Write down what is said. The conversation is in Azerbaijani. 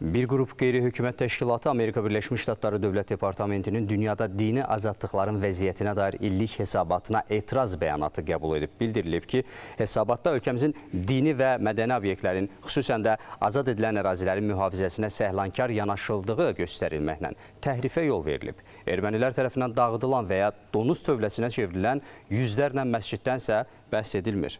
Bir qrup qeyri-hökumət təşkilatı Amerika Birləşmiş Ştatları Dövlət Departamentinin dünyada dini azadlıqların vəziyyətinə dair illik hesabatına etiraz bəyanatı qəbul edib. Bildirilib ki, hesabatda ölkəmizin dini və mədəni obyektlərin, xüsusən də azad edilən ərazilərin mühafizəsinə səhlənkar yanaşıldığı göstərilməklə təhrifə yol verilib. Ermənilər tərəfindən dağıdılan və ya donuz tövləsinə çevrilən yüzlərlə məsciddənsə bəhs edilmir.